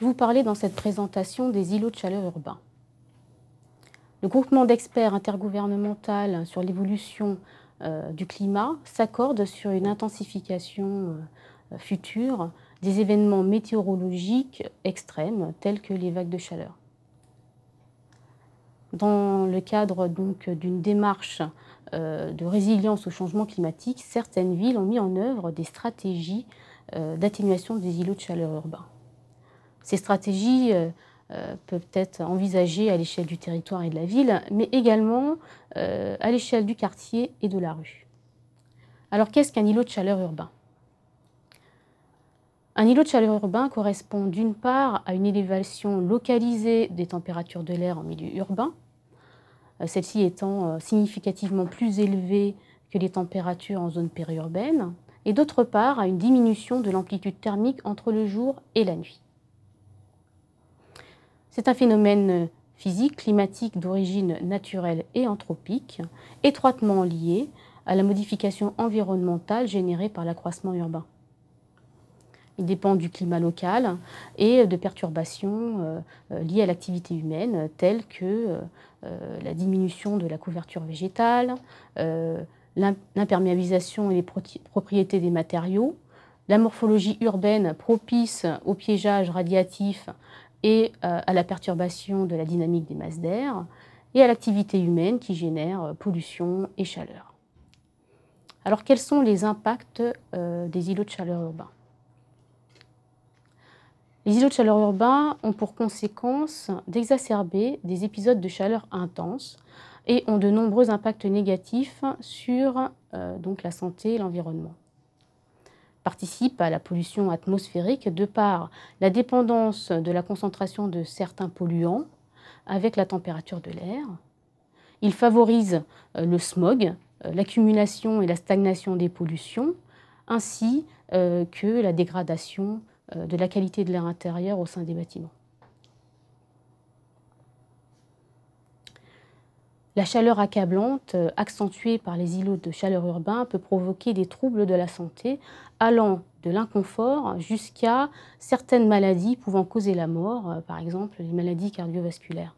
Je vous parler dans cette présentation des îlots de chaleur urbains. Le groupement d'experts intergouvernemental sur l'évolution euh, du climat s'accorde sur une intensification euh, future des événements météorologiques extrêmes tels que les vagues de chaleur. Dans le cadre d'une démarche euh, de résilience au changement climatique, certaines villes ont mis en œuvre des stratégies d'atténuation des îlots de chaleur urbains. Ces stratégies euh, euh, peuvent être envisagées à l'échelle du territoire et de la ville, mais également euh, à l'échelle du quartier et de la rue. Alors qu'est-ce qu'un îlot de chaleur urbain un îlot de chaleur urbain correspond d'une part à une élévation localisée des températures de l'air en milieu urbain, celle-ci étant significativement plus élevée que les températures en zone périurbaine, et d'autre part à une diminution de l'amplitude thermique entre le jour et la nuit. C'est un phénomène euh, physique, climatique d'origine naturelle et anthropique, étroitement lié à la modification environnementale générée par l'accroissement urbain. Il dépend du climat local et de perturbations euh, euh, liées à l'activité humaine, telles que la diminution de la couverture végétale, l'imperméabilisation et les propriétés des matériaux, la morphologie urbaine propice au piégeage radiatif et euh, à la perturbation de la dynamique des masses d'air et à l'activité humaine qui génère euh, pollution et chaleur. Alors quels sont les impacts euh, des îlots de chaleur urbains Les îlots de chaleur urbains ont pour conséquence d'exacerber des épisodes de chaleur intense et ont de nombreux impacts négatifs sur donc la santé et l'environnement participe à la pollution atmosphérique de par la dépendance de la concentration de certains polluants avec la température de l'air. Il favorise euh, le smog, euh, l'accumulation et la stagnation des pollutions, ainsi euh, que la dégradation de la qualité de l'air intérieur au sein des bâtiments. La chaleur accablante, euh, accentuée par les îlots de chaleur urbains, peut provoquer des troubles de la santé allant de l'inconfort jusqu'à certaines maladies pouvant causer la mort, euh, par exemple les maladies cardiovasculaires.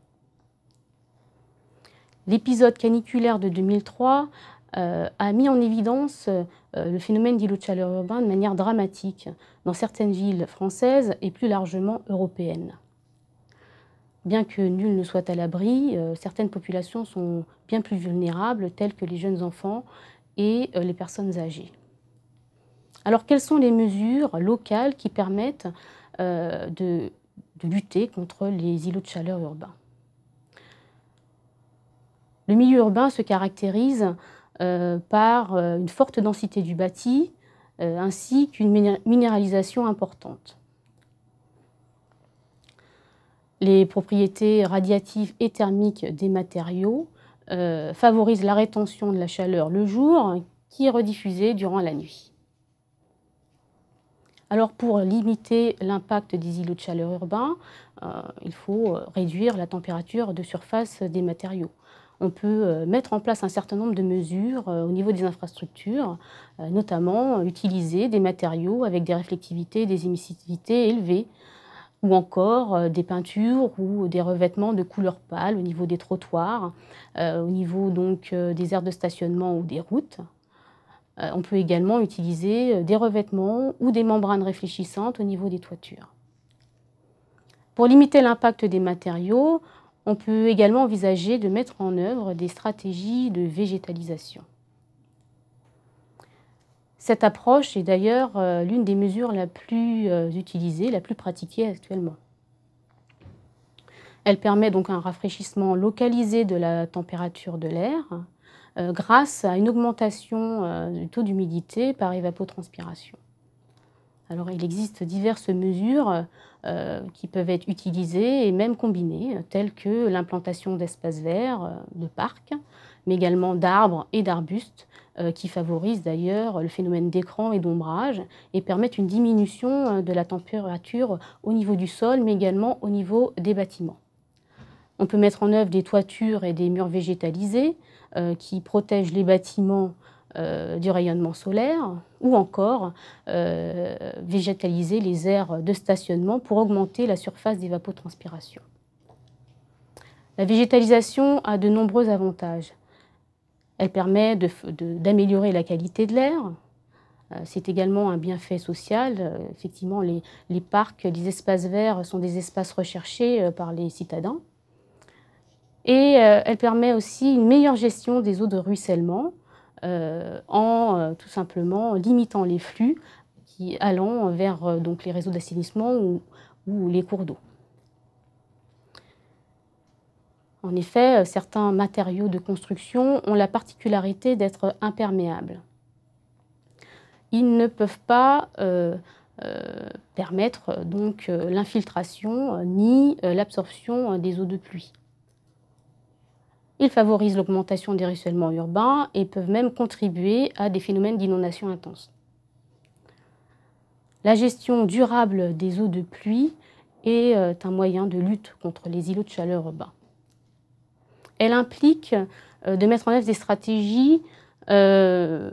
L'épisode caniculaire de 2003 euh, a mis en évidence le phénomène d'îlots de chaleur urbain de manière dramatique dans certaines villes françaises et plus largement européennes. Bien que nul ne soit à l'abri, euh, certaines populations sont bien plus vulnérables, telles que les jeunes enfants et euh, les personnes âgées. Alors quelles sont les mesures locales qui permettent euh, de, lutter contre les îlots de chaleur urbains Le milieu urbain se caractérise par une forte densité du bâti ainsi qu'une minéralisation importante. Les propriétés radiatives et thermiques des matériaux euh, favorisent la rétention de la chaleur le jour qui est rediffusée durant la nuit. Alors pour limiter l'impact des îlots de chaleur urbains, euh, il faut euh, réduire la température de surface des matériaux on peut mettre en place un certain nombre de mesures au niveau des infrastructures, notamment utiliser des matériaux avec des réflectivités et des émissivités élevées, ou encore euh, des peintures ou des revêtements de couleur pâle au niveau des trottoirs, euh, au niveau donc euh, des aires de stationnement ou des routes. on peut également utiliser des revêtements ou des membranes réfléchissantes au niveau des toitures. Pour limiter l'impact des matériaux, on peut également envisager de mettre en œuvre des stratégies de végétalisation. Cette approche est d'ailleurs euh, l'une des mesures la plus euh, utilisée, la plus pratiquée actuellement. Elle permet donc un rafraîchissement localisé de la température de l'air euh, grâce à une augmentation du taux d'humidité par évapotranspiration. Alors il existe diverses mesures qui peuvent être utilisées et même combinées, telles que l'implantation d'espaces verts, de parcs, mais également d'arbres et d'arbustes euh, qui favorisent d'ailleurs le phénomène d'écran et d'ombrage et permettent une diminution euh, de la température au niveau du sol, mais également au niveau des bâtiments. On peut mettre en œuvre des toitures et des murs végétalisés euh, qui protègent les bâtiments du rayonnement solaire ou encore végétaliser les aires de stationnement pour augmenter la surface d'évapotranspiration. La végétalisation a de nombreux avantages. Elle permet d'améliorer la qualité de l'air. Euh, c'est également un bienfait social. Euh, effectivement, les, parcs, les espaces verts sont des espaces recherchés euh, par les citadins. Et elle permet aussi une meilleure gestion des eaux de ruissellement en tout simplement limitant les flux qui allant vers donc, les réseaux d'assainissement ou les cours d'eau. En effet, euh, certains matériaux de construction ont la particularité d'être imperméables. Ils ne peuvent pas euh, euh, permettre donc l'infiltration ni l'absorption des eaux de pluie. Ils favorisent l'augmentation des ruissellements urbains et peuvent même contribuer à des phénomènes d'inondation intense. La gestion durable des eaux de pluie est un moyen de lutte contre les îlots de chaleur urbains elle implique euh, de mettre en œuvre des stratégies, euh,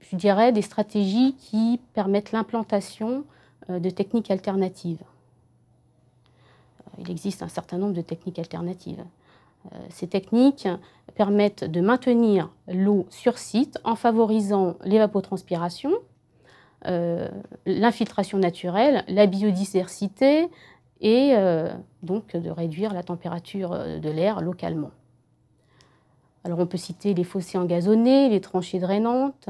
je dirais, des stratégies qui permettent l'implantation euh, de techniques alternatives. Il existe un certain nombre de techniques alternatives. Ces techniques permettent de maintenir l'eau sur site en favorisant l'évapotranspiration, l'infiltration naturelle, la biodiversité, et euh, donc de réduire la température euh, de l'air localement. Alors on peut citer les fossés engazonnés, les tranchées drainantes,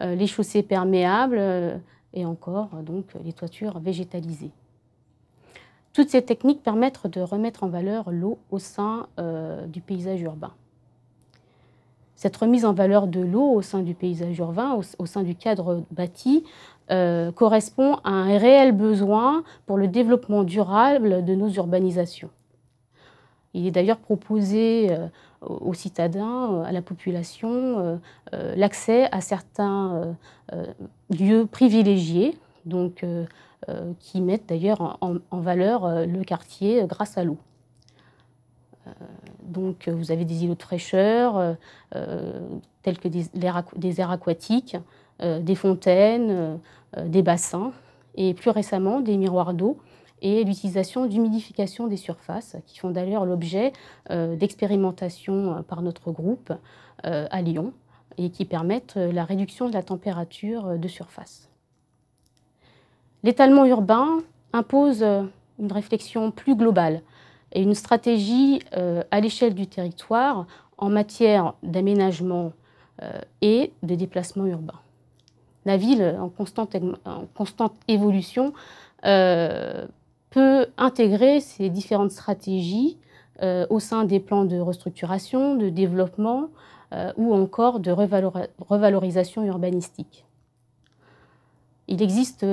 euh, les chaussées perméables et encore donc les toitures végétalisées. Toutes ces techniques permettent de remettre en valeur l'eau au sein du paysage urbain cette remise en valeur de l'eau au sein du paysage urbain, au, sein du cadre bâti, euh, correspond à un réel besoin pour le développement durable de nos urbanisations. Il est d'ailleurs proposé euh, aux citadins, euh, à la population, l'accès à certains lieux privilégiés, donc, qui mettent d'ailleurs en, valeur le quartier grâce à l'eau. Donc euh, vous avez des îlots de fraîcheur, euh, euh, tels que des, des aires aquatiques, des fontaines, des bassins, et plus récemment des miroirs d'eau et l'utilisation d'humidification des surfaces, qui font d'ailleurs l'objet d'expérimentations par notre groupe à Lyon et qui permettent la réduction de la température de surface. L'étalement urbain impose une réflexion plus globale et une stratégie euh, à l'échelle du territoire en matière d'aménagement euh, et de déplacement urbain. La ville, en constante, évolution, euh, peut intégrer ces différentes stratégies au sein des plans de restructuration, de développement ou encore de revalorisation urbanistique. Il existe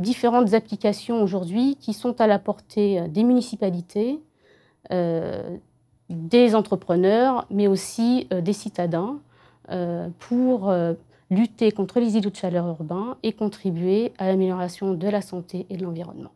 différentes applications aujourd'hui qui sont à la portée des municipalités, euh, des entrepreneurs, mais aussi euh, des citadins, euh, pour lutter contre les îlots de chaleur urbains et contribuer à l'amélioration de la santé et de l'environnement.